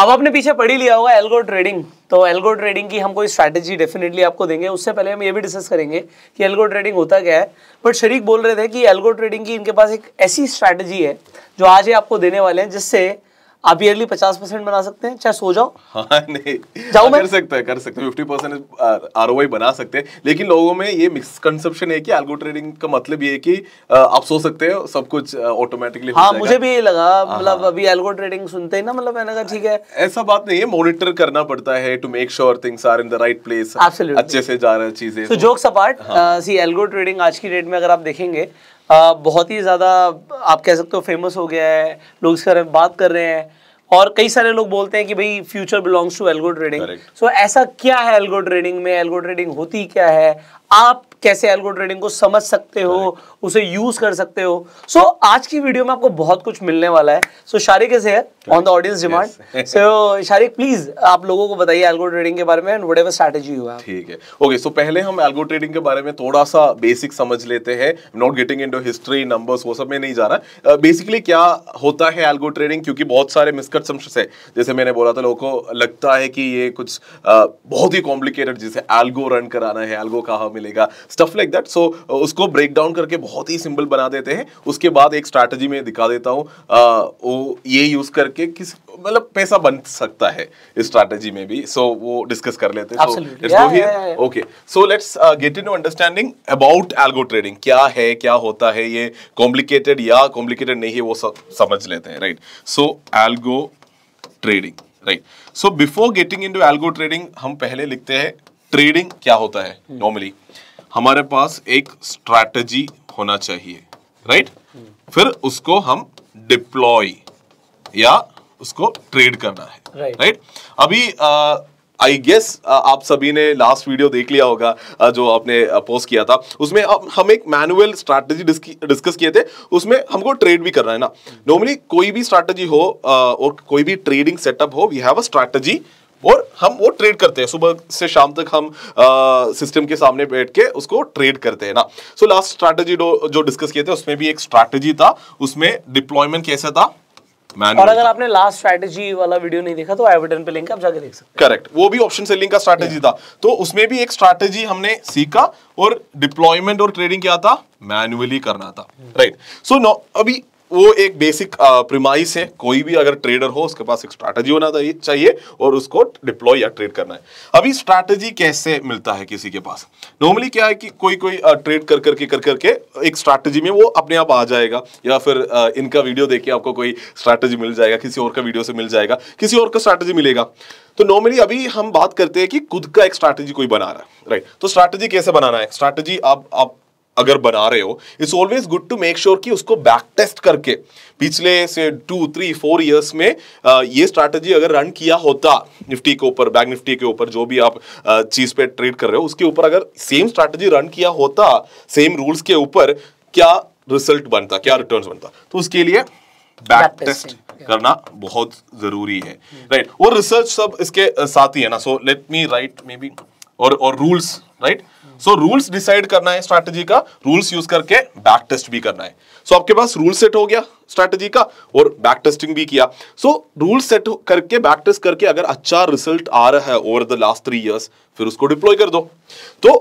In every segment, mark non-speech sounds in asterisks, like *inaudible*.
अब आपने पीछे पढ़ी लिया होगा एल्गो ट्रेडिंग तो एल्गो ट्रेडिंग की हम कोई स्ट्रैटेजी डेफिनेटली आपको देंगे उससे पहले हम ये भी डिस्कस करेंगे कि एल्गो ट्रेडिंग होता क्या है बट शरीक बोल रहे थे कि एल्गो ट्रेडिंग की इनके पास एक ऐसी स्ट्रैटेजी है जो आज ही आपको देने वाले हैं जिससे आप ईयरली पचास परसेंट बना सकते हैं चाहे सो जाओ हाँ नहीं जाओ हाँ, मैं कर सकते हैं कर सकते हैं फिफ्टी परसेंट आर बना सकते हैं लेकिन लोगों में ये मिसकनसेप्शन है कि एल्गो ट्रेडिंग का मतलब ये है कि आप सो सकते हो सब कुछ ऑटोमेटिकली हाँ मुझे भी ये लगा हाँ, मतलब हाँ। अभी एल्गो ट्रेडिंग सुनते ही ना मतलब मैंने कहा ठीक है ऐसा बात नहीं है मॉनिटर करना पड़ता है to make sure things are in the right place अच्छे से जा रहा है चीजें तो jokes apart see algo trading आज की डेट में अगर आप देखेंगे बहुत ही ज़्यादा आप कह सकते हो फेमस हो गया है लोग इसके बारे में बात कर रहे हैं और कई सारे लोग बोलते हैं कि भाई future belongs to algo trading so ऐसा क्या है एल्गो ट्रेडिंग में एल्गो ट्रेडिंग होती क्या है आप कैसे एल्गो ट्रेडिंग को समझ सकते हो उसे यूज कर सकते हो सो so, आज की वीडियो में आपको बहुत कुछ मिलने वाला है सो so, शारिक कैसे है on the audience demand so Shariq please आप लोगों को बताइए एल्गो ट्रेडिंग के बारे में एंड व्हाटएवर स्ट्रेटजी हुआ ठीक है ओके okay, सो so पहले हम एल्गो ट्रेडिंग के बारे में थोड़ा सा बेसिक समझ लेते हैं not getting in history number वो सब में नहीं जा रहा बेसिकली uh, क्या होता है एल्गो ट्रेडिंग क्योंकि बहुत सारे मिसकंसेप्शंस है जैसे मैंने बोला था लोगों को लगता है कि ये कुछ uh, बहुत ही कॉम्प्लिकेटेड जिसे एल्गो रन कराना है एल्गो कहा मिलेगा स्टफ लाइक दैट सो उसको ब्रेक डाउन करके बहुत ही सिंपल बना देते हैं उसके बाद एक स्ट्रैटेजी में दिखा देता हूँ वो ये यूज़ करके किस मतलब पैसा बन सकता है इस स्ट्रैटेजी में भी सो so, वो डिस्कस कर लेते हैं so okay so let's get in understanding about algo trading क्या है क्या होता है ये कॉम्प्लिकेटेड या कॉम्प्लिकेटेड नहीं है वो सब समझ लेते हैं right so algo trading right so before getting into algo trading हम पहले लिखते हैं ट्रेडिंग क्या होता है नॉर्मली हम्म। हमारे पास एक स्ट्रैटेजी होना चाहिए राइट फिर उसको हम डिप्लॉय या उसको ट्रेड करना है राइट right. right? अभी आ, आई गेस आप सभी ने लास्ट वीडियो देख लिया होगा जो आपने पोस्ट किया था उसमें हम एक मैनुअल स्ट्रैटेजी डिस्कस किए थे उसमें हमको ट्रेड भी करना है ना नॉर्मली हम्म। कोई भी स्ट्रैटेजी हो और कोई भी ट्रेडिंग सेटअप हो वी हैव अ स्ट्रैटेजी और हम वो ट्रेड करते हैं सुबह से शाम तक हम सिस्टम के सामने बैठ के उसको ट्रेड करते हैं ना सो लास्ट स्ट्रैटेजी जो डिस्कस किए थे उसमें भी एक स्ट्रैटेजी था उसमें डिप्लॉयमेंट कैसा था और अगर आपने लास्ट स्ट्रैटेजी वाला वीडियो नहीं देखा तो एविडन पे लिंक आप जाके देख सकते हैं करेक्ट वो भी ऑप्शन सेलिंग का स्ट्रैटेजी था तो उसमें भी एक स्ट्रैटेजी हमने सीखा और डिप्लॉयमेंट और ट्रेडिंग क्या था मैन्युअली करना था राइट सो नो अभी वो एक बेसिक प्रिमाइस है कोई भी अगर ट्रेडर हो उसके पास एक स्ट्रैटेजी होना चाहिए और उसको डिप्लॉय या ट्रेड करना है अभी स्ट्रैटेजी कैसे मिलता है किसी के पास नॉर्मली क्या है कि कोई कोई ट्रेड कर करके कर करके एक स्ट्रैटेजी में वो अपने आप आ जाएगा या फिर इनका वीडियो देख के आपको कोई स्ट्रैटेजी मिल जाएगा किसी और का वीडियो से मिल जाएगा किसी और का स्ट्रैटेजी मिलेगा तो नॉर्मली अभी हम बात करते हैं कि खुद का एक स्ट्रैटेजी कोई बना रहा है राइट तो स्ट्रैटेजी कैसे बनाना है स्ट्रैटेजी आप अगर बना रहे हो it's always good to make sure कि उसको बैक टेस्ट करके पिछले से टू थ्री फोर ईयर्स में आ, ये स्ट्रैटेजी अगर रन किया होता निफ्टी के ऊपर बैंक निफ्टी के ऊपर जो भी आप चीज़ पे ट्रेड कर रहे हो उसके ऊपर अगर सेम स्ट्रैटेजी रन किया होता सेम रूल्स के ऊपर क्या रिजल्ट बनता क्या रिटर्न बनता तो उसके लिए बैक टेस्ट करना बहुत जरूरी है राइट right. वो रिसर्च सब इसके साथ ही है ना so let me write maybe और और rules right so rules decide करना है स्ट्रैटेजी का रूल्स यूज करके बैक टेस्ट भी करना है सो so, आपके पास रूल सेट हो गया स्ट्रैटेजी का और बैक टेस्टिंग भी किया सो रूल सेट करके बैक टेस्ट करके अगर अच्छा रिजल्ट आ रहा है over the last three years फिर उसको डिप्लॉय कर दो तो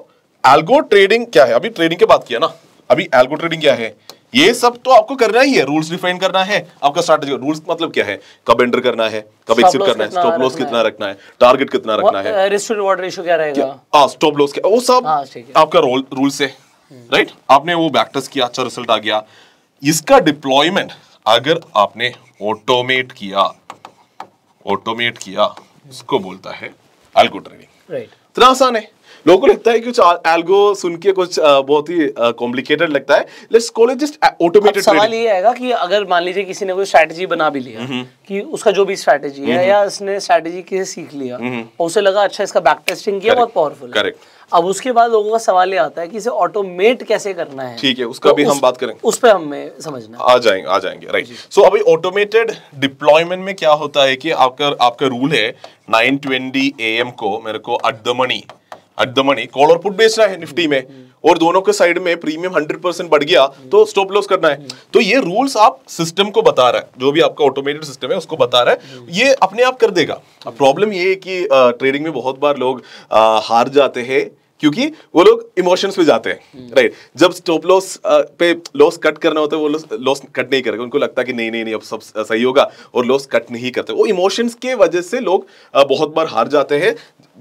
एल्गो ट्रेडिंग क्या है अभी ट्रेडिंग के बात किया ना अभी एल्गो ट्रेडिंग क्या है ये सब तो आपको करना ही है रूल्स डिफाइन करना है आपका स्ट्रेटेजी रूल्स मतलब क्या है कब एंटर करना है कब एक्सिट करना है स्टॉप लॉस कितना रखना है टारगेट कितना रखना है रिस्क रिवॉर्ड रेशियो क्या रहेगा स्टॉप लॉस हाँ, क्या वो सब हाँ, आपका रोल रूल्स है राइट हम्म। आपने वो बैकटेस्ट किया अच्छा रिजल्ट आ गया इसका डिप्लॉयमेंट अगर आपने ऑटोमेट किया ऑटोमेट किया इसको बोलता है एल्गो ट्रेडिंग इतना आसान है लोगों को लगता है कुछ एल्गो सुन के कुछ बहुत ही कॉम्प्लिकेटेड लगता है let's call it just automated सवाल ये आएगा कि अगर मान लीजिए किसी ने कोई स्ट्रैटेजी बना भी लिया कि उसका जो भी स्ट्रैटेजी है या उसने स्ट्रैटेजी किसे सीख लिया और उसे लगा अच्छा इसका बैक टेस्टिंग किया बहुत पावरफुल करेक्ट अब उसके बाद लोगों का सवाल ये आता है कि इसे ऑटोमेट कैसे करना है ठीक है उसका तो भी उस, हम बात करेंगे उस पर हमें समझना आ जाएंगे आ जाएंगे राइट सो so, अभी ऑटोमेटेड डिप्लॉयमेंट में क्या होता है कि आपका आपका रूल है 9:20 एम को मेरे को at the money at the money call और पुट बेचना है निफ्टी में और दोनों के साइड में प्रीमियम हंड्रेड परसेंट बढ़ गया तो स्टॉप लॉस करना है तो ये रूल्स आप सिस्टम को बता रहा है जो भी आपका ऑटोमेटेड सिस्टम है उसको बता रहा है ये अपने आप कर देगा प्रॉब्लम ये है कि ट्रेडिंग में बहुत बार लोग हार जाते हैं क्योंकि वो लोग इमोशंस पे जाते हैं राइट हम्म। जब स्टॉप लॉस पे लॉस कट करना होता है वो लोग लॉस कट नहीं करेंगे उनको लगता है कि नहीं नहीं नहीं अब सब सही होगा और लॉस कट नहीं करते वो इमोशंस के वजह से लोग बहुत बार हार जाते हैं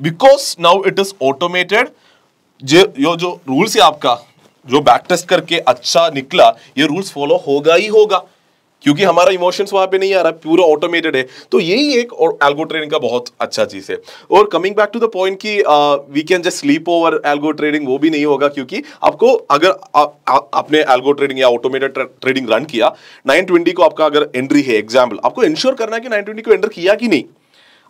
because now it is automated जो जो रूल्स है आपका जो बैक टेस्ट करके अच्छा निकला ये रूल्स फॉलो होगा ही होगा क्योंकि हमारा इमोशंस वहां पे नहीं आ रहा पूरा ऑटोमेटेड है तो यही एक और एल्गो ट्रेडिंग का बहुत अच्छा चीज है और coming back to the point कि we can just sleep over algo trading वो भी नहीं होगा क्योंकि आपको अगर आपने एल्गो ट्रेडिंग या ऑटोमेटेड ट्रेडिंग रन किया 920 को आपका अगर एंट्री है एग्जाम्पल आपको इंश्योर करना है कि 920 को एंटर किया कि नहीं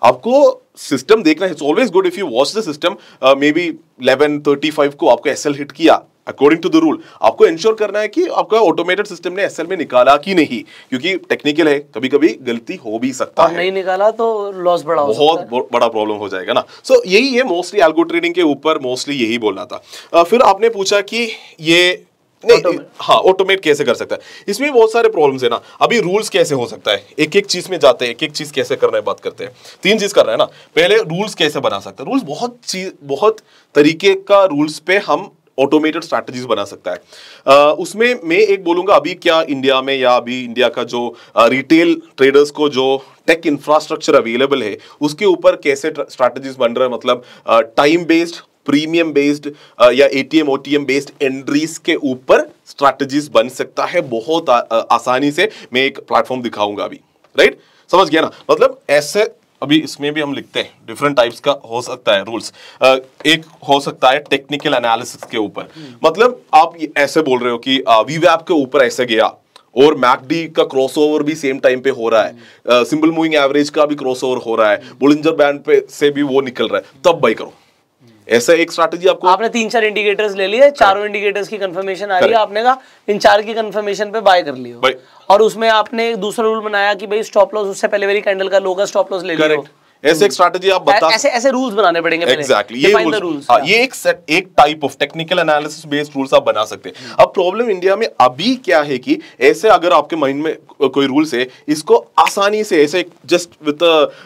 आपको सिस्टम देखना it's always good if you watch the system maybe eleven thirty five को आपको एस हिट किया अकॉर्डिंग टू द रूल आपको इंश्योर करना है कि आपका ऑटोमेटेड सिस्टम ने एल में निकाला कि नहीं क्योंकि टेक्निकल है कभी कभी गलती हो भी सकता है नहीं निकाला तो लॉस बड़ा बहुत हो बड़ा प्रॉब्लम हो जाएगा ना सो so, यही है मोस्टली एल्गो ट्रेडिंग के ऊपर मोस्टली यही बोलना था uh, फिर आपने पूछा कि ये नहीं हाँ ऑटोमेट कैसे कर सकता है इसमें बहुत सारे प्रॉब्लम्स है ना अभी रूल्स कैसे हो सकता है एक एक चीज में जाते हैं एक एक चीज कैसे हैं बात करते हैं तीन चीज कर रहे हैं ना पहले रूल्स कैसे बना सकते हैं रूल्स बहुत चीज बहुत तरीके का रूल्स पे हम ऑटोमेटेड स्ट्रैटेजीज बना सकता है आ, उसमें मैं एक बोलूंगा अभी क्या इंडिया में या अभी इंडिया का जो रिटेल ट्रेडर्स को जो टेक इंफ्रास्ट्रक्चर अवेलेबल है उसके ऊपर कैसे स्ट्रैटेजीज बन रहा है मतलब time based premium based uh, या एटीएम ओटीएम बेस्ड एंट्रीज के ऊपर स्ट्रैटेजीज बन सकता है बहुत आ, uh, आ, uh, आसानी से मैं एक प्लेटफॉर्म दिखाऊंगा अभी राइट समझ गया ना मतलब ऐसे अभी इसमें भी हम लिखते हैं डिफरेंट टाइप्स का हो सकता है रूल्स एक हो सकता है टेक्निकल एनालिसिस के ऊपर हम्म। मतलब आप ऐसे बोल रहे हो कि वीवैप के ऊपर ऐसे गया और मैकडी का क्रॉसओवर भी सेम टाइम पे हो रहा है सिंपल मूविंग एवरेज का भी क्रॉसओवर हो रहा है बुलिंजर हम्म। बैंड पे से भी वो निकल रहा है तब बाई करो ऐसा एक स्ट्रेटेजी आपको आपने तीन चार इंडिकेटर्स ले लिए चारों इंडिकेटर्स की कंफर्मेशन आ रही है आपने कहा इन चार की कंफर्मेशन पे बाय कर लियो और उसमें आपने दूसरा रूल बनाया कि भाई स्टॉप लॉस उससे पहले वेरी कैंडल का लोगा स्टॉप लॉस ले लियो ऐसे एक स्ट्रेटेजी आप बता ऐसे ऐसे रूल्स बनाने पड़ेंगे exactly, ये रूल्स हाँ, हाँ, ये एक सेट एक type of technical analysis based rules आप बना सकते हैं अब प्रॉब्लम इंडिया में अभी क्या है कि ऐसे अगर आपके माइंड में कोई रूल्स है इसको आसानी से ऐसे just with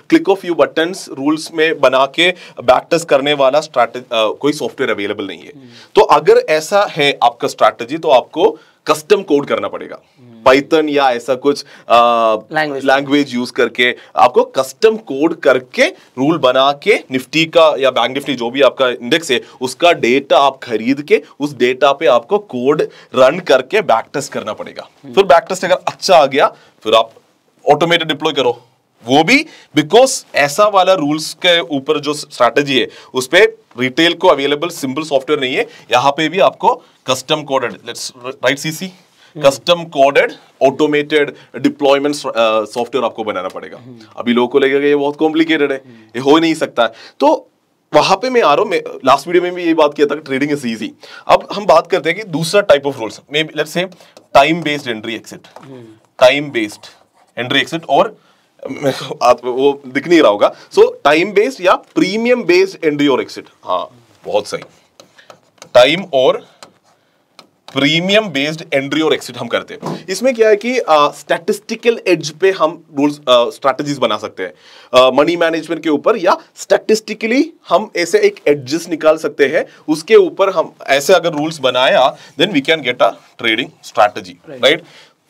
click of you button rules में बना के बैक टेस्ट करने वाला स्ट्रैटेजी कोई सॉफ्टवेयर अवेलेबल नहीं है हम्म। तो अगर ऐसा है आपका स्ट्रैटेजी तो आपको कस्टम कोड करना पड़ेगा पाइथन या ऐसा कुछ लैंग्वेज यूज करके आपको कस्टम कोड करके रूल बना के निफ्टी का या बैंक निफ्टी जो भी आपका इंडेक्स है उसका डेटा आप खरीद के उस डेटा पे आपको कोड रन करके बैक टेस्ट करना पड़ेगा hmm. फिर बैक टेस्ट अगर अच्छा आ गया फिर आप ऑटोमेटेड डिप्लॉय करो वो भी बिकॉज ऐसा वाला रूल्स के ऊपर जो स्ट्रैटेजी है उस पर रिटेल को अवेलेबल सिंपल सॉफ्टवेयर नहीं है यहां पे भी आपको custom coded let's write CC custom coded automated deployment software आपको बनाना पड़ेगा hmm. अभी लोगों को लगेगा ये बहुत कॉम्प्लिकेटेड है hmm. ये हो नहीं सकता है तो वहां पे मैं आ रहा हूँ लास्ट वीडियो में भी ये बात किया था कि ट्रेडिंग इज इजी अब हम बात करते हैं कि दूसरा type of roles may let's say time based entry exit time based entry exit और आप वो दिख नहीं रहा होगा सो टाइम बेस्ड या प्रीमियम बेस्ड एंट्री और एक्सिट हाँ बहुत सही टाइम और प्रीमियम बेस्ड एंट्री और एक्सिट हम करते हैं इसमें क्या है कि स्टैटिस्टिकल एज पे हम रूल्स स्ट्रैटेजीज बना सकते हैं मनी uh, मैनेजमेंट के ऊपर या स्टैटिस्टिकली हम ऐसे एक एडजस्ट निकाल सकते हैं उसके ऊपर हम ऐसे अगर रूल्स बनाया then we can get a trading strategy right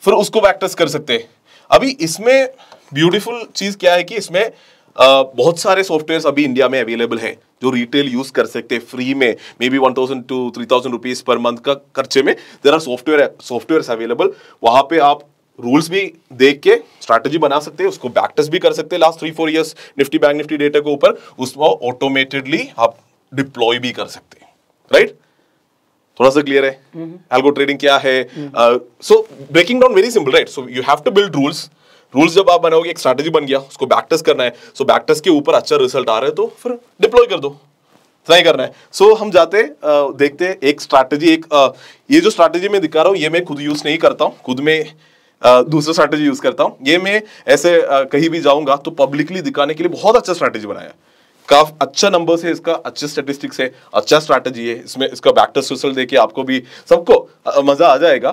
फिर उसको बैकटेस्ट कर सकते हैं अभी इसमें ब्यूटिफुल चीज क्या है कि इसमें uh, बहुत सारे सॉफ्टवेयर अभी इंडिया में अवेलेबल है जो रिटेल यूज कर सकते हैं फ्री में maybe one thousand two three thousand rupees per month का खर्चे में there are software software available वहां पे आप रूल्स भी देख के स्ट्रैटेजी बना सकते हैं उसको बैक्टेस भी कर सकते हैं last three four years Nifty bank Nifty data के ऊपर उसमें ऑटोमेटेडली आप डिप्लॉय भी कर सकते हैं राइट right? थोड़ा सा क्लियर है एल्गो हम्म। ट्रेडिंग क्या है so breaking down very simple right so you have to build rules rules जब आप बनाओगे एक स्ट्रैटेजी बन गया उसको बैकटेस्ट करना है सो बैकटेस्ट के ऊपर अच्छा रिजल्ट आ रहा है तो फिर डिप्लॉय कर दो नहीं करना है सो so, हम जाते देखते एक स्ट्रैटेजी एक ये जो स्ट्रैटेजी मैं दिखा रहा हूँ ये मैं खुद यूज़ नहीं करता हूँ खुद में दूसरा स्ट्रैटेजी यूज़ करता हूँ ये मैं ऐसे कहीं भी जाऊँगा तो पब्लिकली दिखाने के लिए बहुत अच्छा स्ट्रैटेजी बनाया काफ अच्छा नंबर से इसका अच्छे स्टेटिस्टिक्स है अच्छा स्ट्रैटेजी है इसमें इसका बैक्टर सोशल देखिए आपको भी सबको मज़ा आ जाएगा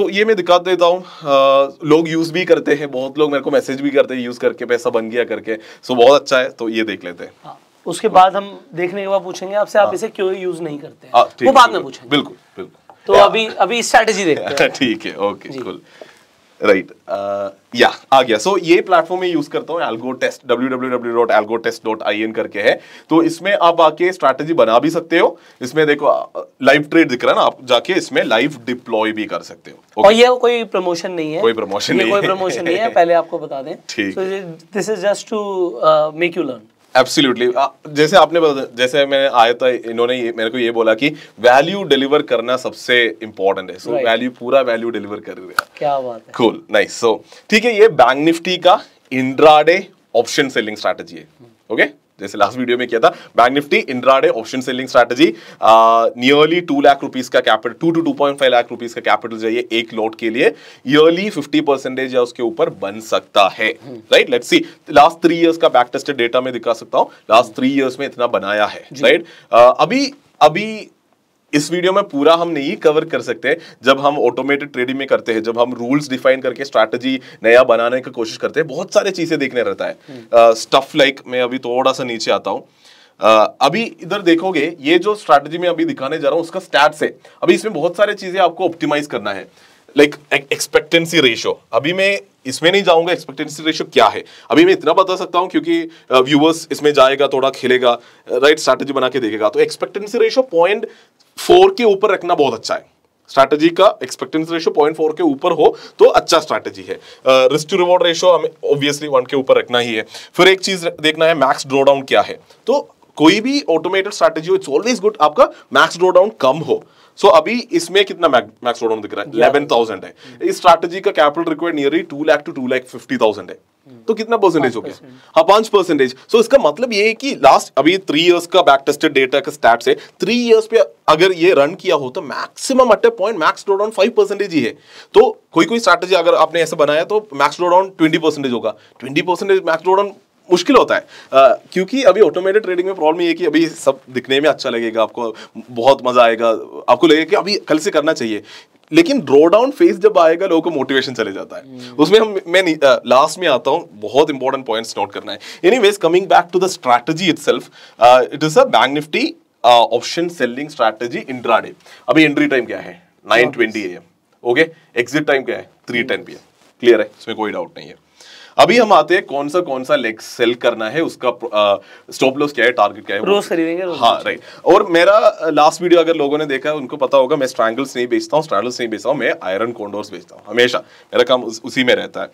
तो ये मैं दिखा देता हूँ लोग यूज़ भी करते हैं बहुत लोग मेरे को मैसेज भी करते हैं यूज़ करके पैसा बन गया करके सो बहुत अच्छा है तो ये देख लेते हैं हाँ, उसके बाद हम देखने के बाद पूछेंगे आपसे आप हाँ। इसे क्यों यूज नहीं करते हैं हाँ, वो बाद में पूछेंगे बिल्कुल बिल्कुल तो अभी अभी स्ट्रैटेजी देखते हैं *laughs* ठीक है ओके राइट या uh, आ गया सो so, ये प्लेटफॉर्म में यूज करता हूँ एल्गो टेस्ट डब्ल्यू करके है तो इसमें आप आके स्ट्रैटेजी बना भी सकते हो इसमें देखो लाइव uh, ट्रेड दिख रहा है ना आप जाके इसमें लाइव डिप्लॉय भी कर सकते हो okay. और ये कोई प्रमोशन नहीं है कोई प्रमोशन नहीं कोई प्रमोशन नहीं है पहले आपको बता दें *laughs* ठीक this is just to make you learn absolutely uh, जैसे आपने बता जैसे मैंने आया था इन्होंने ये, मेरे को ये बोला कि वैल्यू डिलीवर करना सबसे इम्पोर्टेंट है सो वैल्यू पूरा वैल्यू डिलीवर कर हैं क्या बात है कूल नाइस सो ठीक है ये बैंक निफ्टी का इंड्राडे ऑप्शन सेलिंग स्ट्रैटेजी है ओके जैसे लास्ट वीडियो में किया था bank Nifty intraday option selling strategy nearly two lakh rupees का capital two two two point five lakh rupees का कैपिटल चाहिए एक लॉट के लिए ईयरली फिफ्टी परसेंटेज या उसके ऊपर बन सकता है right let's see last three years का बैक टेस्टेड डेटा में दिखा सकता हूं लास्ट थ्री इयर्स में इतना बनाया है राइट right? uh, अभी अभी इस वीडियो में पूरा हम नहीं कवर कर सकते जब हम ऑटोमेटेड ट्रेडिंग में करते हैं जब हम रूल्स डिफाइन करके स्ट्रैटेजी नया बनाने की कोशिश करते हैं बहुत सारे चीजें देखने रहता है स्टफ हम्म। लाइक like, मैं अभी थोड़ा सा नीचे आता हूँ Uh, अभी इधर देखोगे ये जो स्ट्रैटेजी में अभी दिखाने जा रहा हूँ उसका स्टैट्स है अभी इसमें बहुत सारी चीजें आपको ऑप्टिमाइज करना है लाइक एक्सपेक्टेंसी रेशियो अभी मैं इसमें नहीं जाऊंगा एक्सपेक्टेंसी रेशियो क्या है अभी मैं इतना बता सकता हूं क्योंकि व्यूअर्स इसमें जाएगा थोड़ा खेलेगा राइट स्ट्रैटेजी बना के देखेगा तो एक्सपेक्टेंसी रेशियो पॉइंट फोर के ऊपर रखना बहुत अच्छा है स्ट्रैटेजी का एक्सपेक्टेंसी रेशियो पॉइंट फोर के ऊपर हो तो अच्छा स्ट्रैटेजी है रिस्क टू रिवॉर्ड रेशियो हमें ऑब्वियसली वन के ऊपर रखना ही है फिर एक चीज देखना है मैक्स ड्रोडाउन क्या है तो कोई भी ऑटोमेटेड स्ट्रैटेजी हो इट्स ऑलवेज गुड आपका मैक्स ड्रोडाउन कम हो सो so, अभी इसमें कितना मैक्स रोडोन दिख रहा है इलेवन थाउजेंड है इस स्ट्रैटेजी का capital required nearly two lakh two two lakh fifty thousand है तो कितना परसेंटेज हो गया हाँ पांच परसेंटेज सो इसका मतलब ये है कि लास्ट अभी थ्री इयर्स का बैक टेस्टेड डेटा का स्टैट्स है थ्री इयर्स पे अगर ये रन किया हो तो maximum at a point max drawdown five percentage ही है तो कोई कोई स्ट्रैटेजी अगर आपने ऐसे बनाया तो मैक्स डोडाउन ट्वेंटी परसेंटेज होगा ट्वेंटी परसेंटेज मैक्स डोडाउन मुश्किल होता है uh, क्योंकि अभी ऑटोमेटेड ट्रेडिंग में प्रॉब्लम ये है कि अभी सब दिखने में अच्छा लगेगा आपको बहुत मजा आएगा आपको लगेगा कि अभी कल से करना चाहिए लेकिन ड्रॉ फेज जब आएगा लोगों को मोटिवेशन चले जाता है हम्म। उसमें हम मैं लास्ट में आता हूँ बहुत इंपॉर्टेंट पॉइंट्स नोट करना है anyways coming back to the strategy itself it is a bank Nifty option selling strategy intraday अभी एंट्री टाइम क्या है nine twenty A M okay exit time क्या है three ten P M clear है इसमें कोई doubt नहीं है अभी हम आते हैं कौन सा कौन सा लेग सेल करना है उसका स्टॉप लॉस क्या है टारगेट क्या है रोज खरीदेंगे हाँ राइट और मेरा लास्ट वीडियो अगर लोगों ने देखा है उनको पता होगा मैं स्ट्रैंगल्स नहीं बेचता हूँ स्ट्रैंगल्स नहीं बेचता हूँ मैं आयरन कॉन्डोर्स बेचता हूँ हमेशा मेरा काम उसी में रहता है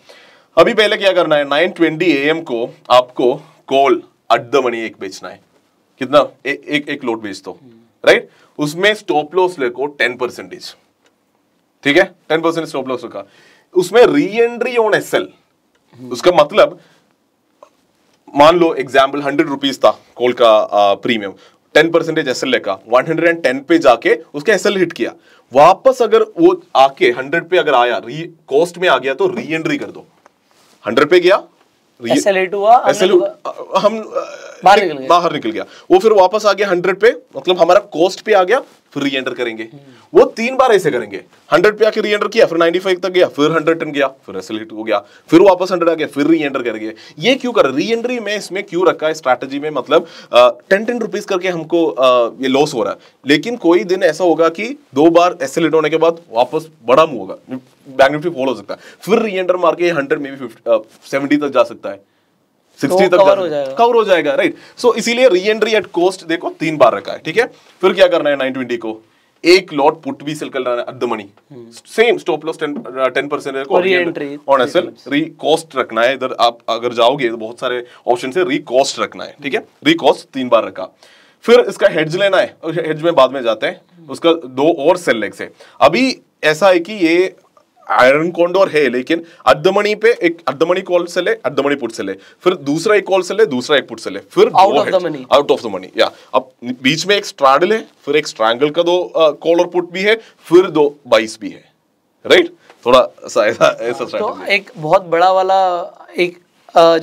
अभी पहले क्या करना है नाइन ट्वेंटी एम को आपको कोल अट द मनी एक बेचना है कितना ए, एक एक लोट बेच दो राइट उसमें स्टॉप लॉस लेको टेन परसेंटेज ठीक है टेन परसेंट स्टॉप लॉस रखा उसमें re entry on S L उसका मतलब मान लो एग्जाम्पल हंड्रेड रुपीज था कोल का premium ten percentage S L A का वन हंड्रेड एंड टेन पे जाके उसका एस एल हिट किया वापस अगर वो आके हंड्रेड पे अगर आया री कॉस्ट में आ गया तो री एंट्री कर दो हंड्रेड पे गया तो- हम बाहर निकल गया वो फिर वापस आ गया हंड्रेड पे मतलब हमारा कॉस्ट पे आ गया फिर री एंटर करेंगे वो तीन बार ऐसे करेंगे हंड्रेड पे आके री एंटर किया फिर नाइनटी फाइव तक गया फिर हंड्रेड टन गया फिर एसलेट हो गया फिर वापस हंड्रेड आ गया फिर री एंटर करेंगे ये क्यों कर री एंट्री में इसमें क्यों रखा है स्ट्रैटेजी में मतलब टेन टेन रुपीज करके हमको आ, ये लॉस हो रहा है लेकिन कोई दिन ऐसा होगा कि दो बार एसलेट होने के बाद वापस बड़ा मूव होगा बैंक निफ्टी फॉल हो सकता है फिर री एंटर मार के हंड्रेड में भी सेवेंटी तक जा सकता है सिक्सटी तो तक कवर हो जाएगा राइट सो इसीलिए री एंट्री एट कॉस्ट देखो तीन बार रखा है ठीक है फिर क्या करना है नाइन ट्वेंटी को एक लॉट पुट भी सेल कर money same stop loss ten percent on S री कॉस्ट रखना है इधर आप अगर जाओगे तो बहुत सारे ऑप्शन से री कॉस्ट रखना है ठीक है री कॉस्ट तीन बार रखा फिर इसका हेड्ज लेना है हेड्ज में बाद में जाते हैं उसका दो और सेल लेग्स है अभी ऐसा है कि ये आयरन कॉन्डोर है लेकिन अर्धमणि पे एक अर्धमणि कॉल से ले अर्धमणि पुट से ले फिर दूसरा एक कॉल से ले दूसरा एक पुट से ले फिर आउट ऑफ द मनी या अब बीच में एक स्ट्राडल है फिर एक स्ट्रैंगल का दो कॉल और पुट भी है फिर दो बाइस भी है राइट right? थोड़ा सा ऐसा ऐसा हाँ, तो एक बहुत बड़ा वाला एक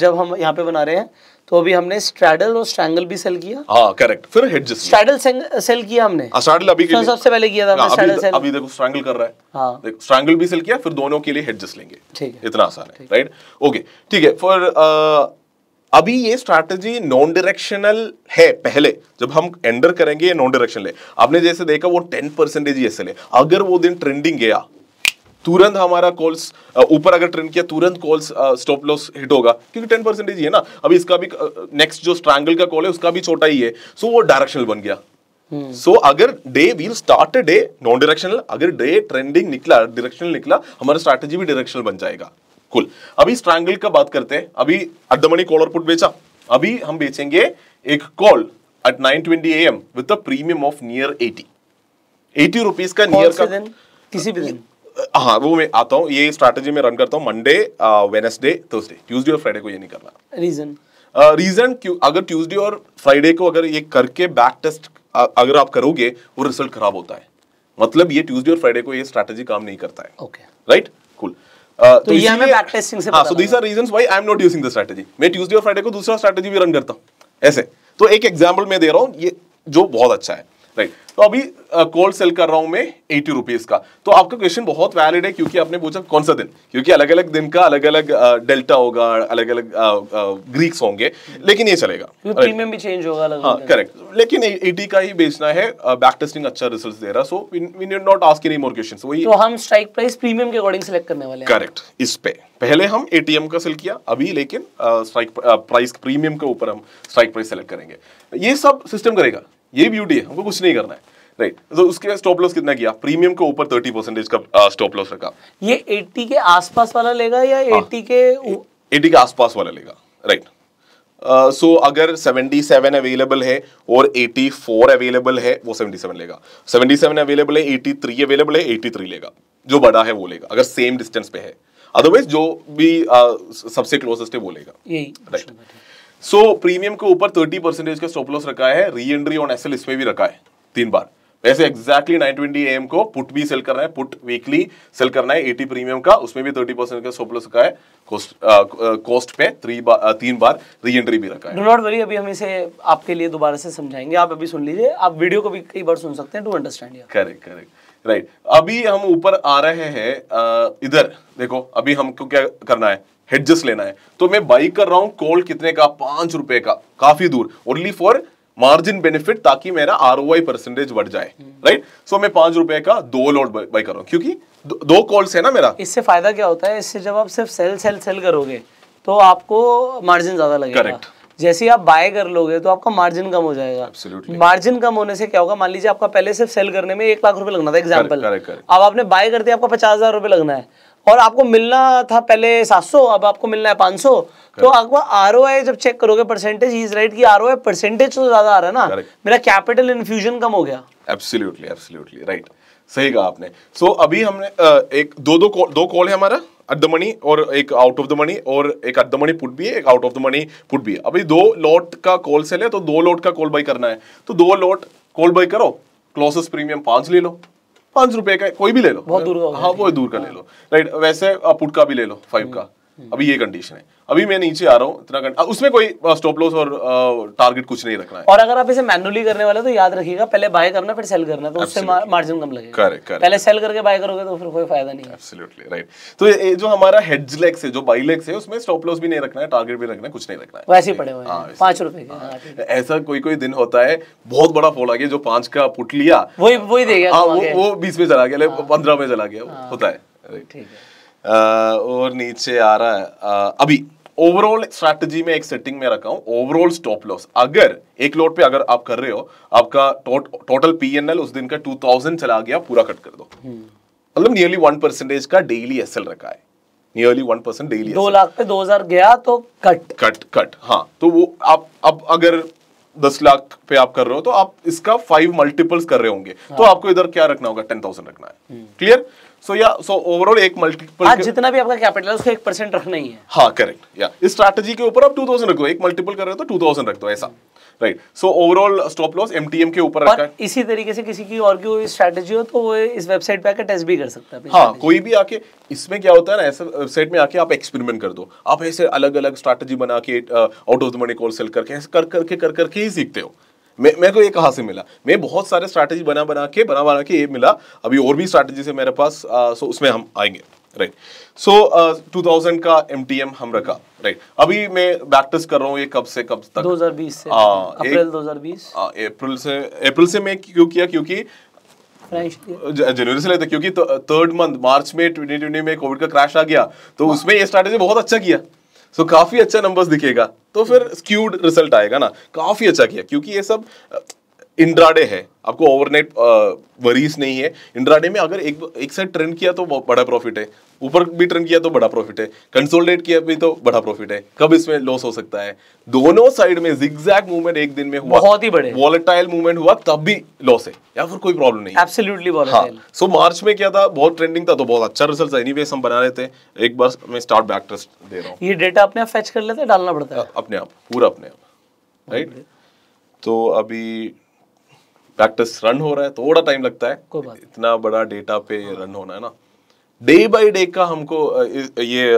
जब हम यहाँ पे बना रहे हैं तो अभी हमने स्ट्रैडल और स्ट्रैंगल भी सेल किया हाँ करेक्ट फिर हेड स्ट्रैडल सेल किया हमने स्ट्रैडल हाँ, अभी तो सबसे पहले किया था हमने हाँ, अभी, तो- अभी देखो स्ट्रैंगल कर रहा है हाँ देखो स्ट्रैंगल भी सेल किया फिर दोनों के लिए हेड लेंगे ठीक है इतना आसान है राइट ओके ठीक है फॉर अभी ये स्ट्रैटेजी नॉन डायरेक्शनल है पहले जब हम एंडर करेंगे ये नॉन डायरेक्शनल है आपने जैसे देखा वो टेन परसेंटेज ही एस अगर वो दिन ट्रेंडिंग गया तुरंत हमारा कॉल्स ऊपर अगर ट्रेंड किया तुरंत कॉल्स स्टॉप लॉस हिट होगा क्योंकि टेन परसेंटेज ही है ना अभी इसका भी नेक्स्ट जो स्ट्रैंगल का कॉल है उसका भी छोटा ही है सो so, वो डायरेक्शनल बन गया सो हम्म। hmm. so, अगर day will start day non directional अगर डे ट्रेंडिंग निकला डायरेक्शनल निकला हमारा स्ट्रैटेजी भी डायरेक्शनल बन जाएगा कुल cool. अभी स्ट्रैंगल का बात करते हैं अभी अर्धमणी कॉल और पुट बेचा अभी हम बेचेंगे एक call at 9:20 AM with a premium of near eighty eighty rupees का नियर का किसी भी दिन हाँ वो मैं आता हूँ ये स्ट्रैटेजी में रन करता हूँ मंडे वेनसडे थर्सडे ट्यूसडे और फ्राइडे को ये नहीं करना रीजन रीजन uh, क्यों अगर ट्यूसडे और फ्राइडे को अगर ये करके बैक टेस्ट अगर आप करोगे वो रिजल्ट खराब होता है मतलब ये ट्यूसडे और फ्राइडे को ये स्ट्रैटेजी काम नहीं करता है ओके राइट कूल तो ये हमें बैक टेस्टिंग से so these are reasons why I am not using the strategy मैं ट्यूसडे और फ्राइडे को दूसरा स्ट्रैटेजी भी रन करता हूं ऐसे तो एक एग्जांपल मैं दे रहा हूं ये जो बहुत अच्छा है राइट तो अभी कोल्ड सेल कर रहा हूं मैं एटी रुपीज का तो आपका क्वेश्चन बहुत वैलिड है क्योंकि आपने पूछा कौन सा दिन क्योंकि अलग अलग दिन का अलग अलग डेल्टा होगा अलग अलग ग्रीक्स होंगे लेकिन ये चलेगा प्रीमियम भी चेंज होगा अलग हाँ करेक्ट लेकिन एटी का ही बेचना है बैक टेस्टिंग अच्छा रिजल्ट दे रहा so we need not ask any more question वही तो हम स्ट्राइक प्राइस प्रीमियम के अकॉर्डिंग सेलेक्ट करने वाले करेक्ट इस पे पहले हम एटीएम का सेल किया अभी लेकिन स्ट्राइक प्राइस प्रीमियम के ऊपर हम स्ट्राइक प्राइस सेलेक्ट करेंगे ये सब सिस्टम करेगा ये ब्यूटी है हमको कुछ नहीं करना है राइट right. तो so, उसके स्टॉप लॉस कितना किया प्रीमियम के ऊपर थर्टी परसेंटेज का स्टॉप लॉस रखा ये एट्टी के आसपास वाला लेगा या एट्टी हाँ। के एटी के आसपास वाला लेगा right right. So uh, so, अगर 77 अवेलेबल है और 84 अवेलेबल है वो 77 लेगा 77 अवेलेबल है 83 अवेलेबल है 83 लेगा जो बड़ा है वो लेगा अगर सेम डिस्टेंस पे है अदरवाइज जो भी uh, सबसे क्लोजेस्ट है वो लेगा यही right right. So so, premium के ऊपर थर्टी परसेंटेज का स्टॉपलॉस रखा है री एंट्री ऑन एसएल इसमें भी रखा है तीन बार वैसे एक्जैक्टली नाइन ट्वेंटी एम को पुट भी सेल करना है पुट वीकली सेल करना है एटी प्रीमियम का उसमें भी थर्टी परसेंट का स्टॉप रखा है कॉस्ट आ, कॉस्ट पे थ्री बार तीन बार री एंट्री भी रखा है नॉट वरी अभी हम इसे आपके लिए दोबारा से समझाएंगे आप अभी सुन लीजिए आप वीडियो को भी कई बार सुन सकते हैं to understand correct correct right अभी हम ऊपर आ रहे हैं इधर देखो अभी हमको क्या करना है हेडजस लेना है तो मैं बाई कर रहा हूं कॉल कितने का पांच रुपए का काफी दूर ओनली फॉर मार्जिन बेनिफिट ताकि मेरा आर परसेंटेज बढ़ जाए राइट सो मैं पांच रुपए का दो लोट बाई कर रहा हूँ क्योंकि दो, कॉल्स है ना मेरा इससे फायदा क्या होता है इससे जब आप सिर्फ सेल सेल सेल करोगे तो आपको मार्जिन ज्यादा लगेगा करेक्ट जैसे ही आप बाय कर लोगे तो आपका मार्जिन कम हो जाएगा मार्जिन कम होने से क्या होगा मान लीजिए आपका पहले सिर्फ सेल करने में एक लाख रुपए लगना था एग्जाम्पल अब आपने बाय कर दिया आपका पचास हजार रुपए लगना है और आपको मिलना था पहले 700 अब आपको मिलना है 500 तो आपको आर जब चेक करोगे परसेंटेज इज राइट की आर परसेंटेज तो ज्यादा आ रहा है ना Correct. मेरा कैपिटल इन्फ्यूजन कम हो गया एब्सोल्युटली एब्सोल्युटली राइट सही कहा आपने सो so, अभी हमने एक दो दो कॉल दो कॉल है हमारा एट द मनी और एक आउट ऑफ द मनी और एक एट द मनी पुट भी है एक out of the money put भी है अभी दो लॉट का कॉल सेल है तो दो लॉट का कॉल बाई करना है तो दो लॉट कॉल बाई करो क्लोसेस प्रीमियम पांच ले लो पांच रुपए का कोई भी ले लो बहुत दूर हाँ वो दूर का ले लो राइट वैसे पुट का भी ले लो फाइव का हम्म। अभी ये कंडीशन है अभी मैं नीचे आ रहा हूँ इतना आ, उसमें कोई स्टॉप लॉस और टारगेट कुछ नहीं रखना है और अगर आप इसे मैनुअली करने वाले तो याद रखिएगा पहले बाय करना फिर सेल करना तो उससे मार्जिन कम लगेगा करेक्ट करेक्ट पहले सेल करके बाय करोगे तो फिर कोई फायदा नहीं एब्सोल्युटली राइट तो ये जो हमारा हेड्स लेग्स है जो बाई लेग्स है उसमें स्टॉप लॉस भी नहीं रखना है टारगेट भी रखना है कुछ नहीं रखना है वैसे ही पड़े हुए हाँ, हैं पांच रुपए हाँ। ऐसा कोई कोई दिन होता है बहुत बड़ा फॉल आ गया जो पांच का पुट लिया वही वही दे गया हाँ, वो बीस में चला गया पंद्रह में चला गया होता है ठीक है और नीचे आ रहा है आ, अभी ओवरऑल स्ट्रैटेजी में एक सेटिंग में रखा हूँ ओवरऑल स्टॉप लॉस अगर एक लोट पे अगर आप कर रहे हो आपका टोटल पी एन एल उस दिन का टू थाउजेंड चला गया पूरा कट कर दो मतलब नियरली वन परसेंटेज का डेली एसएल रखा है नियरली वन परसेंट डेली दो लाख पे दो हजार गया तो कट कट कट हाँ तो वो आप अब अगर दस लाख पे आप कर रहे हो तो आप इसका फाइव मल्टीपल्स कर रहे होंगे हाँ. तो आपको इधर क्या रखना होगा टेन थाउजेंड रखना है क्लियर हम्म। सो या सो ओवरऑल एक मल्टीपल आज हाँ, जितना भी आपका कैपिटल है उसका एक परसेंट रखना ही है हाँ करेक्ट या इस स्ट्रेटजी के ऊपर आप टू थाउजेंड रख दो एक मल्टीपल कर रहे हो तो टू थाउजेंड रख दो ऐसा right so overall stop loss MTM के ऊपर रखा है इसी तरीके से किसी की और की स्ट्रेटजी हो तो वो इस वेबसाइट पे आकर टेस्ट भी कर सकता है हाँ कोई भी आके इसमें क्या होता है ना ऐसे वेबसाइट में आके आप एक्सपेरिमेंट कर दो आप ऐसे अलग अलग स्ट्रेटजी बना के out of the money call sell करके ऐसे कर करके कर करके ही सीखते हो मे, मेरे को ये कहाँ से मिला मैं बहुत सारे स्ट्रैटेजी बना बना के बना बना के ये मिला अभी और भी स्ट्रैटेजी है मेरे पास आ, सो उसमें हम आएंगे राइट सो टू थाउजेंड का एम टी एम हम रखा राइट right. अभी मैं प्रैक्टिस कर रहा हूँ ये कब से कब तक 2020 से आ, अप्रैल 2020 अप्रैल से अप्रैल से मैं क्यों किया क्योंकि जनवरी से लेते क्योंकि थर्ड मंथ मार्च में ट्वेंटी ट्वेंटी में कोविड का क्रैश आ गया तो हाँ। उसमें ये स्ट्रैटेजी बहुत अच्छा किया सो so, काफी अच्छा नंबर्स दिखेगा तो फिर स्क्यूड रिजल्ट आएगा ना काफी अच्छा किया क्योंकि ये सब इंड्राडे है आपको ओवरनाइट वरीज नहीं है इंड्राडे में अगर एक एक साइड ट्रेंड किया तो बड़ा प्रॉफिट है ऊपर भी टर्न किया तो बड़ा प्रॉफिट है कंसोलिडेट किया भी तो बड़ा प्रॉफिट है कब इसमें लॉस हो सकता है दोनों साइड में जिग्जैग मूवमेंट एक दिन में हुआ बहुत ही बड़े वॉलेटाइल मूवमेंट हुआ तब भी लॉस है या फिर कोई प्रॉब्लम नहीं एब्सोल्युटली हाँ सो so, मार्च में क्या था बहुत ट्रेंडिंग था तो बहुत अच्छा रिजल्ट था एनीवेज हम बना रहे थे एक बार मैं स्टार्ट बैक टेस्ट दे रहा हूं ये डेटा अपने आप फेच कर लेते हैं डालना पड़ता है अपने आप पूरा अपने आप राइट तो अभी बैक टेस्ट रन हो रहा है थोड़ा टाइम लगता है इतना बड़ा डेटा पे रन होना है ना डे बाई डे का हमको ये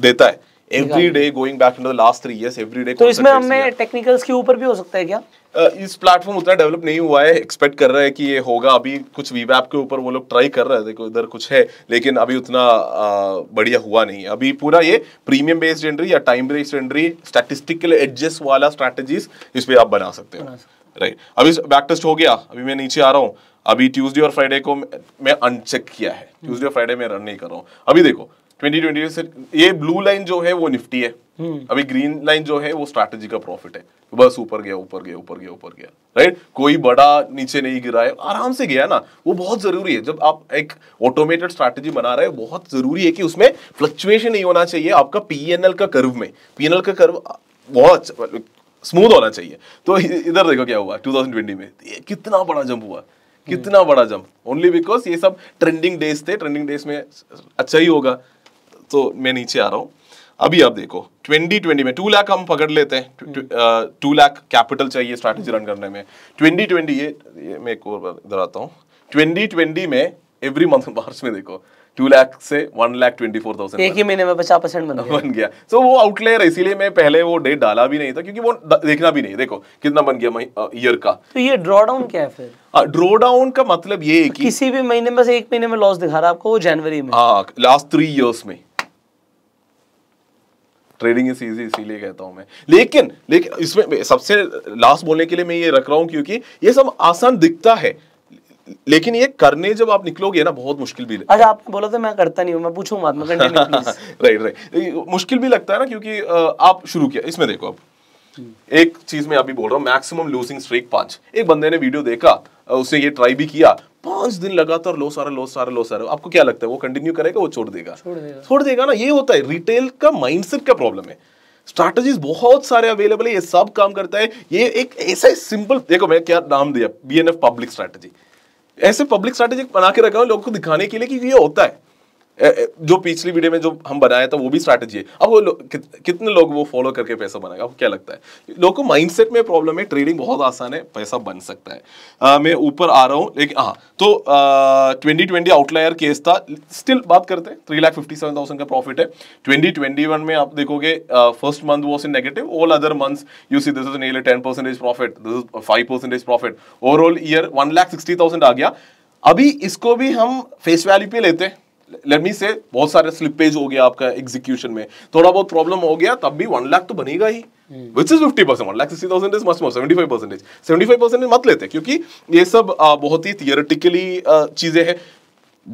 देता है every day going back in the last three years every day तो इसमें हमें टेक्निकल्स के ऊपर भी हो सकता है क्या इस प्लेटफॉर्म उतना डेवलप नहीं हुआ है एक्सपेक्ट कर रहा है कि ये होगा अभी कुछ वीवैप के ऊपर वो लोग ट्राई कर रहे हैं देखो इधर कुछ है लेकिन अभी उतना बढ़िया हुआ नहीं अभी पूरा ये प्रीमियम बेस्ड एंट्री या time based entry statistical adjust वाला स्ट्रैटेजीज इस पर आप बना सकते हो राइट अभी बैक टेस्ट हो गया अभी मैं नीचे आ रहा हूँ अभी ट्यूसडे और फ्राइडे को मैं अनचेक किया है ट्यूसडे हम्म। और फ्राइडे में रन नहीं कर रहा हूँ अभी देखो 2020 से ये ब्लू लाइन जो है वो निफ्टी है हम्म। अभी ग्रीन लाइन जो है वो स्ट्रैटेजी का प्रॉफिट है बस ऊपर गया ऊपर गया ऊपर गया ऊपर गया राइट कोई बड़ा नीचे नहीं गिरा है आराम से गया ना वो बहुत जरूरी है जब आप एक ऑटोमेटेड स्ट्रैटेजी बना रहे हो बहुत जरूरी है कि उसमें फ्लक्चुएशन नहीं होना चाहिए आपका पीएनएल का कर्व में पीएनएल का कर्व बहुत स्मूथ अच्छा- मतलब होना चाहिए तो इधर देखो क्या हुआ टू में कितना बड़ा जंप हुआ कितना बड़ा जम ओनली बिकॉज ये सब ट्रेंडिंग डेज थे ट्रेंडिंग डेज में अच्छा ही होगा तो मैं नीचे आ रहा हूँ अभी आप देखो 2020 में टू लाख हम पकड़ लेते हैं टू लाख कैपिटल चाहिए स्ट्रैटेजी रन करने में 2020 ये, ये मैं एक और इधर आता हूँ 2020 में एवरी मंथ *laughs* मार्च में देखो टू लाख से one lakh twenty four thousand एक ही महीने में पचास परसेंट बन, बन गया सो so, वो आउटलेयर इसीलिए मैं पहले वो डेट डाला भी नहीं था क्योंकि वो देखना भी नहीं देखो कितना बन गया ईयर का तो ये ड्रॉडाउन क्या है फिर ड्रॉडाउन हाँ, का मतलब ये है तो कि किसी भी महीने में से एक महीने में लॉस दिखा रहा है आपको वो जनवरी में हाँ लास्ट थ्री इयर्स में ट्रेडिंग इज इजी इसीलिए कहता हूं मैं लेकिन लेकिन इसमें सबसे लास्ट बोलने के लिए मैं ये रख रहा हूं क्योंकि ये सब आसान दिखता है लेकिन ये करने जब आप निकलोगे ना बहुत मुश्किल भी अच्छा आपने बोला तो मैं करता नहीं हूँ मैं पूछूँ मत मैं राइट राइट मुश्किल भी लगता है ना क्योंकि आप शुरू किया इसमें देखो आप हम्म। एक चीज में अभी बोल रहा हूँ मैक्सिमम लूसिंग स्ट्रेक पांच एक बंदे ने वीडियो देखा उसने ये ट्राई भी किया पांच दिन लगातार लो सारा लो सारा लो सारा आपको क्या लगता है वो कंटिन्यू करेगा वो छोड़ देगा छोड़ देगा छोड़ देगा ना ये होता है रिटेल का माइंडसेट का प्रॉब्लम है स्ट्रैटेजीज बहुत सारे अवेलेबल है ये सब काम करता है ये एक ऐसा सिंपल देखो मैं क्या नाम दिया बी पब्लिक स्ट्रैटेजी ऐसे पब्लिक स्ट्रेटेजी बना के रखा हूँ लोगों को दिखाने के लिए कि ये होता है जो पिछली वीडियो में जो हम बनाया था वो भी स्ट्रैटेजी है अब वो लो, कि, कितने लोग वो फॉलो करके पैसा बनाएगा आपको क्या लगता है लोगों को माइंडसेट में प्रॉब्लम है ट्रेडिंग बहुत आसान है पैसा बन सकता है आ, मैं ऊपर आ रहा हूँ लेकिन हाँ तो ट्वेंटी ट्वेंटी आउटलायर केस था स्टिल बात करते हैं three lakh fifty seven thousand का प्रॉफिट है ट्वेंटी ट्वेंटी वन में आप देखोगे first month was in negative all other month you see this is nearly ten percentage profit this is five percentage profit overall year one lakh sixty thousand आ गया अभी इसको भी हम फेस वैल्यू पे लेते हैं लेट मी से बहुत सारे स्लिपेज हो गया आपका एग्जीक्यूशन में थोड़ा बहुत प्रॉब्लम हो गया तब भी वन लाख तो बनेगा ही which is fifty percent one lakh sixty thousand is much more seventy five percentage seventy five percentage मत लेते क्योंकि ये सब आ, बहुत ही थियोरेटिकली चीज़ें हैं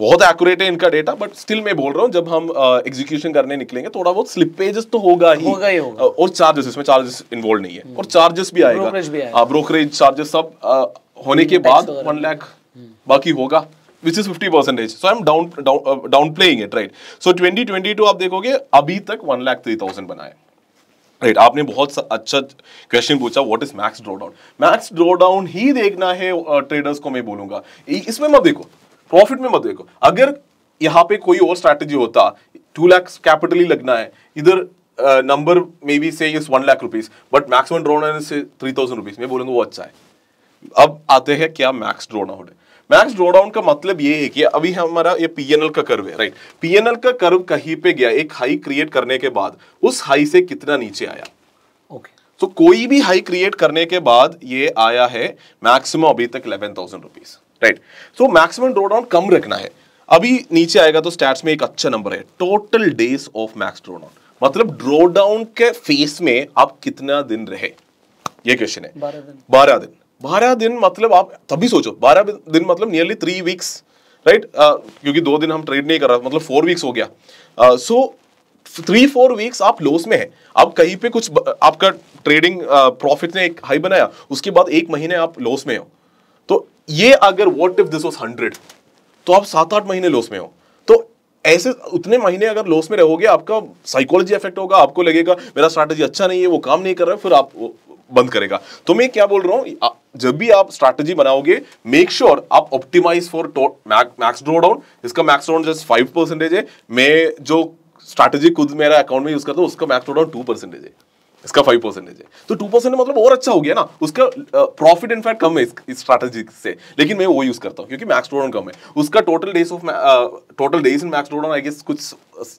बहुत एक्यूरेट है इनका डेटा बट स्टिल मैं बोल रहा हूँ जब हम एग्जीक्यूशन uh, करने निकलेंगे थोड़ा बहुत स्लिपेजेस तो होगा ही होगा ही होगा uh, और चार्जेस इसमें चार्जेस इन्वॉल्व नहीं है हम्म। और चार्जेस भी आएगा ब्रोकरेज चार्जेस सब uh, होने के बाद वन लाख हम्म। बाकी होगा which is 50 percentage. So I'm down down down uh, downplaying it, right? So 2022 आप देखोगे अभी तक वन लाख थ्री थाउजेंड बनाए राइट right, आपने बहुत अच्छा क्वेश्चन पूछा what is max drawdown max drawdown ही देखना है ट्रेडर्स uh, को मैं बोलूंगा इसमें मत देखो प्रॉफिट में मत देखो अगर यहाँ पे कोई और स्ट्रैटेजी होता टू लैक्स कैपिटल ही लगना है इधर नंबर मे बी से one lakh rupees but maximum drawdown से थ्री थाउजेंड रुपीज मैं बोलूंगा वो अच्छा है अब आते हैं क्या मैक्स ड्रॉडाउन है मैक्स ड्रोडाउन का मतलब ये है कि अभी हमारा ये पीएनएल का कर्व है राइट पीएनएल का कर्व कहीं पे गया एक हाई क्रिएट करने के बाद उस हाई से कितना नीचे आया ओके okay. तो कोई भी हाई क्रिएट करने के बाद ये आया है मैक्सिमम अभी तक eleven thousand rupees right so maximum drawdown कम रखना है अभी नीचे आएगा तो स्टैट्स में एक अच्छा नंबर है total days of max drawdown मतलब ड्रोडाउन के फेस में आप कितना दिन रहे ये क्वेश्चन है बारह दिन बारह दिन बारह दिन मतलब आप तभी सोचो बारह दिन मतलब नियरली थ्री वीक्स राइट क्योंकि दो दिन हम ट्रेड नहीं कर रहा मतलब फोर वीक्स हो गया सो थ्री फोर वीक्स आप लॉस में है आप कहीं पे कुछ आपका ट्रेडिंग प्रॉफिट uh, ने एक हाई बनाया उसके बाद एक महीने आप लॉस में हो तो ये अगर what if this was hundred तो आप सात आठ महीने लॉस में हो तो ऐसे उतने महीने अगर लॉस में रहोगे आपका साइकोलॉजी इफेक्ट होगा आपको लगेगा मेरा स्ट्रैटेजी अच्छा नहीं है वो काम नहीं कर रहा है फिर आप बंद करेगा तो मैं क्या बोल रहा हूं जब भी आप स्ट्रैटेजी बनाओगे मेक श्योर sure आप optimize for max drawdown इसका max drawdown just five percentage है मैं जो स्ट्रैटेजी खुद मेरा अकाउंट में यूज करता हूँ उसका max drawdown two percentage है इसका फाइव परसेंटेज है तो टू परसेंट मतलब और अच्छा हो गया ना उसका प्रॉफिट इनफैक्ट कम है इस स्ट्रैटेजी से लेकिन मैं वो यूज करता हूँ क्योंकि मैक्स ड्रोडाउन कम है उसका total days of total days in max drawdown I guess कुछ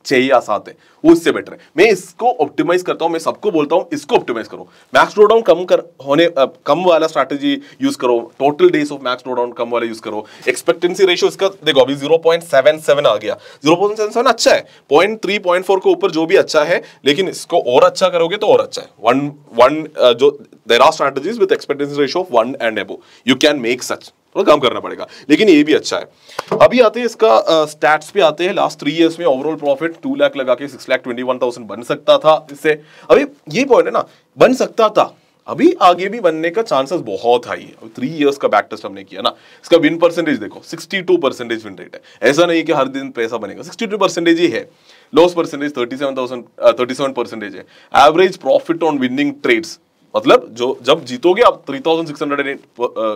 चाहिए या सात है वो इससे बेटर है मैं इसको ऑप्टिमाइज करता हूँ मैं सबको बोलता हूँ इसको ऑप्टिमाइज करो मैक्स ड्रो डाउन कम कर होने कम वाला स्ट्रैटेजी यूज करो total days of max drawdown कम वाला यूज करो एक्सपेक्टेंसी रेशियो इसका देखो अभी जीरो पॉइंट सेवन सेवन आ गया जीरो पॉइंट सेवन सेवन अच्छा है पॉइंट थ्री पॉइंट फोर के ऊपर जो भी अच्छा है लेकिन इसको और अच्छा करोगे तो और अच्छा है वन वन जो there are strategies with expectancy ratio of one and above you can make such थोड़ा काम करना पड़ेगा लेकिन ये भी अच्छा है अभी आते हैं इसका स्टैट्स uh, पे आते हैं लास्ट थ्री ईयर्स में ओवरऑल प्रॉफिट टू लाख लगा के six lakh twenty one thousand बन सकता था इससे अभी ये पॉइंट है ना बन सकता था अभी आगे भी बनने का चांसेस बहुत हाई है थ्री इयर्स का बैक टेस्ट हमने किया ना इसका विन परसेंटेज देखो 62 परसेंटेज विन रेट है ऐसा नहीं कि हर दिन पैसा बनेगा 62 परसेंटेज ही है लॉस परसेंटेज 37,000 37 परसेंटेज है average profit on winning trades मतलब जो जब जीतोगे आप three thousand six hundred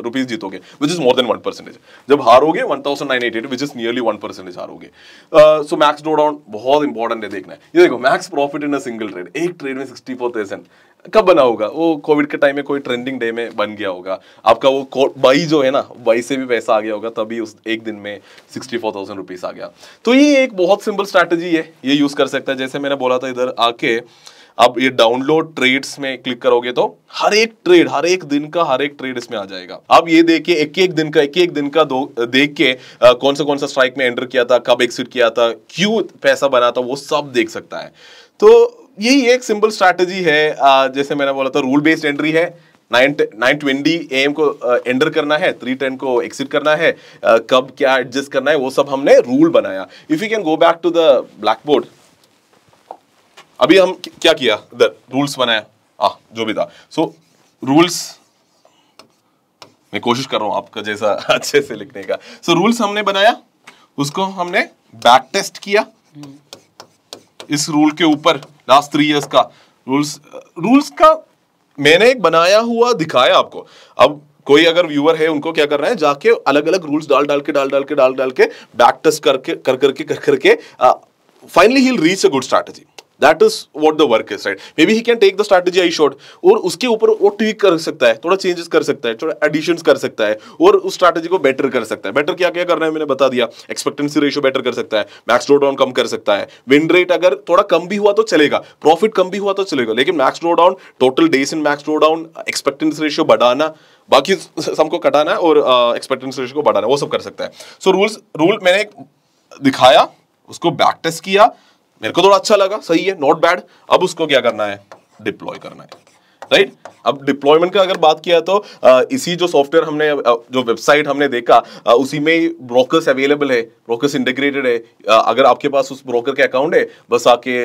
rupees जीतोगे which is more than one percentage जब हारोगे one thousand nine eight eight which is nearly one percentage हारोगे सो मैक्स डो डाउन बहुत इंपॉर्टेंट है देखना है ये देखो max profit in a single trade एक ट्रेड में सिक्सटी फोर थाउजेंड कब बना होगा वो कोविड के टाइम में कोई ट्रेंडिंग डे में बन गया होगा आपका वो बाई जो है ना बाई से भी पैसा आ गया होगा तभी उस एक दिन में सिक्सटी फोर थाउजेंड रुपीज आ गया तो ये एक बहुत सिंपल स्ट्रैटेजी है ये यूज कर सकता है जैसे मैंने बोला था इधर आके अब ये डाउनलोड ट्रेड्स में क्लिक करोगे तो हर एक ट्रेड हर एक दिन का हर एक ट्रेड इसमें आ जाएगा अब ये देखिए एक एक दिन का एक एक दिन का दो देख के आ, कौन सा कौन सा स्ट्राइक में एंटर किया था कब एक्सिट किया था क्यों पैसा बना था वो सब देख सकता है तो यही एक सिंपल स्ट्रैटेजी है आ, जैसे मैंने बोला था रूल बेस्ड एंट्री है नाइन नाइन ट्वेंटी एम को एंटर करना है थ्री टेन को एक्सिट करना है कब क्या एडजस्ट करना है वो सब हमने रूल बनाया if you can go back to the black board अभी हम क्या किया इधर रूल्स बनाया आ, जो भी था सो so, रूल्स मैं कोशिश कर रहा हूं आपका जैसा *laughs* अच्छे से लिखने का सो so, रूल्स हमने बनाया उसको हमने बैक टेस्ट किया इस रूल के ऊपर लास्ट थ्री इयर्स का रूल्स रूल्स का मैंने एक बनाया हुआ दिखाया आपको अब कोई अगर व्यूअर है उनको क्या करना है जाके अलग अलग रूल्स डाल डाल के डाल डाल के डाल डाल के बैक टेस्ट करके कर करके कर करके finally he'll reach a good strategy that is what the work is right maybe he can take the strategy I shot और उसके ऊपर वो ट्वीक कर सकता है थोड़ा चेंजेस कर सकता है थोड़ा एडिशन कर सकता है और उस स्ट्रैटेजी को बेटर कर सकता है बेटर क्या क्या करना है मैंने बता दिया एक्सपेक्टेंसी रेशियो बेटर कर सकता है मैक्स ड्रो डाउन कम कर सकता है विन रेट अगर थोड़ा कम भी हुआ तो चलेगा प्रॉफिट कम भी हुआ तो चलेगा लेकिन max drawdown total days in max drawdown expectancy ratio बढ़ाना बाकी सबको कटाना और एक्सपेक्टेंसी uh, रेशियो को बढ़ाना वो सब कर सकता है सो रूल्स रूल मैंने दिखाया उसको बैक टेस्ट किया मेरे को थोड़ा अच्छा लगा सही है नॉट बैड अब उसको क्या करना है डिप्लॉय करना है राइट right? अब डिप्लॉयमेंट का अगर बात किया तो इसी जो सॉफ्टवेयर हमने जो वेबसाइट हमने देखा उसी में ब्रोकर्स अवेलेबल है ब्रोकर्स इंटीग्रेटेड है अगर आपके पास उस ब्रोकर के अकाउंट है बस आके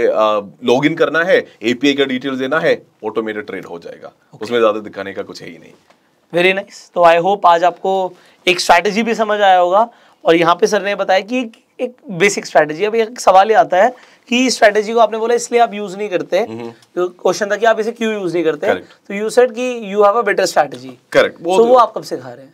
लॉग इन करना है एपीआई का डिटेल्स देना है ऑटोमेटेड ट्रेड हो जाएगा okay. उसमें ज़्यादा दिखाने का कुछ है ही नहीं वेरी नाइस nice. तो आई होप आज आपको एक स्ट्रैटेजी भी समझ आया होगा और यहाँ पे सर ने बताया कि एक बेसिक स्ट्रैटेजी अभी एक सवाल ये आता है कि स्ट्रैटेजी को आपने बोला इसलिए आप यूज नहीं करते क्वेश्चन हम्म। तो था कि आप इसे क्यों यूज नहीं करते तो यू सेट कि you have a better strategy correct वो तो- आप कब से खा रहे हैं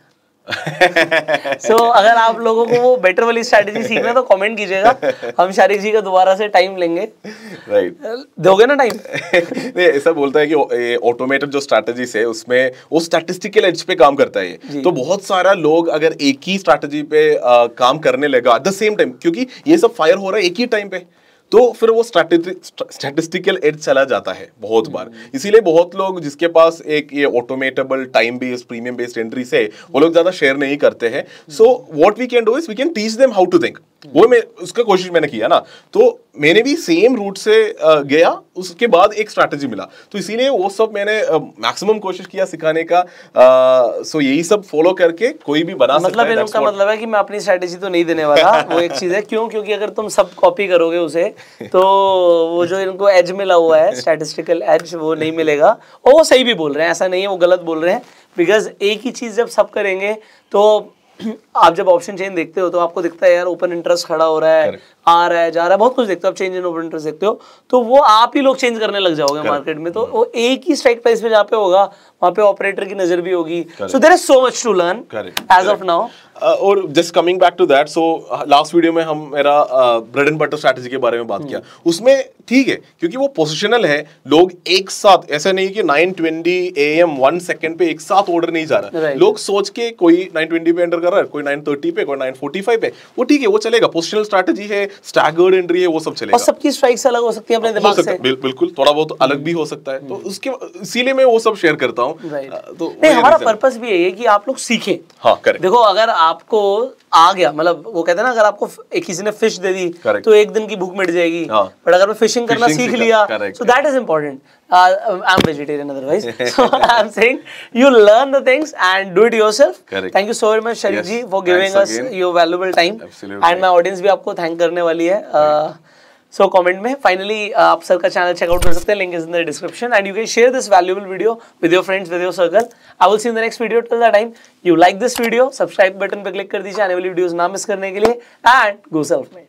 सो *laughs* so, अगर आप लोगों को वो बेटर वाली स्ट्रैटेजी सीखना तो कमेंट कीजिएगा हम शारी जी का दोबारा से टाइम लेंगे राइट right. Uh, दोगे ना टाइम *laughs* नहीं ऐसा बोलता है कि ऑटोमेटेड जो स्ट्रैटेजीज है उसमें वो स्टैटिस्टिकल एज पे काम करता है तो बहुत सारा लोग अगर एक ही स्ट्रैटेजी पे आ, uh, काम करने लगा एट द सेम टाइम क्योंकि ये सब फायर हो रहा है एक ही टाइम पे तो फिर वो स्टैटिस्टिकल एड चला जाता है बहुत बार हम्म। इसीलिए बहुत लोग जिसके पास एक ये automatable time based premium based entry से वो लोग ज़्यादा शेयर नहीं करते हैं so what we can do is we can teach them how to think वो मैं उसका कोशिश मैंने किया ना तो मैंने भी सेम रूट से गया उसके बाद एक स्ट्रैटेजी मिला तो इसीलिए वो सब मैंने मैक्सिमम कोशिश किया सिखाने का आ, सो यही सब फॉलो करके कोई भी बना मतलब सकता है का मतलब है कि मैं अपनी स्ट्रैटेजी तो नहीं देने वाला वो एक चीज़ है *laughs* क्यों क्योंकि अगर तुम सब कॉपी करोगे उसे तो वो जो इनको एज मिला हुआ है स्टैटिस्टिकल एज वो नहीं मिलेगा और वो सही भी बोल रहे हैं ऐसा नहीं है वो गलत बोल रहे हैं बिकॉज एक ही चीज़ जब सब करेंगे तो आप जब ऑप्शन चेन देखते हो तो आपको दिखता है यार ओपन इंटरेस्ट खड़ा हो रहा है आ रहा है जा रहा है बहुत कुछ देखते हो आप चेंज इन ओवर इंटरेस्ट देखते हो तो वो आप ही लोग चेंज करने लग जाओगे मार्केट में तो वो एक ही स्ट्राइक प्राइस में जहाँ पे होगा वहां पे ऑपरेटर की नजर भी होगी so there is so much to learn as of now Uh, और just coming back to that so last video में हम मेरा ब्रेड एंड बटर स्ट्रैटेजी के बारे में बात hmm. किया उसमें ठीक है क्योंकि वो पोजिशनल है लोग एक साथ ऐसा नहीं कि 9:20 twenty A M one second पे एक साथ ऑर्डर नहीं जा रहा right. लोग सोच के कोई 9:20 पे एंटर कर रहा है कोई 9:30 पे कोई 9:45 पे वो ठीक है वो चलेगा पोजिशनल स्ट्रैटेजी है स्टैगर्ड एंट्री है वो सब चलेगा सबकी स्ट्राइक्स अलग हो सकती है अपने दिमाग से बिल्कुल थोड़ा बहुत अलग भी हो सकता है तो हम्म। उसके इसीलिए मैं वो सब शेयर करता हूँ तो नहीं हमारा पर्पस भी है कि आप लोग सीखे हाँ, देखो अगर आपको आ गया मतलब वो कहते हैं ना अगर आपको एक किसी ने फिश दे दी तो एक दिन की भूख मिट जाएगी बट हाँ। अगर मैं फिशिंग करना सीख लिया so that is important uh, I'm vegetarian otherwise. so I'm saying you learn the things and do it yourself. Correct. Thank you so very much, Sharif yes, ji, for giving Thanks us again. your valuable time. Absolutely. And my audience भी आपको thank करने वाली है. Uh, so so, comment में finally आप sir का channel check out कर सकते हैं link is in the description and you can share this valuable video with your friends with your circle I will see in the next video till the time you like this video subscribe button पर click कर दीजिए आने वाली videos ना miss करने के लिए and go self made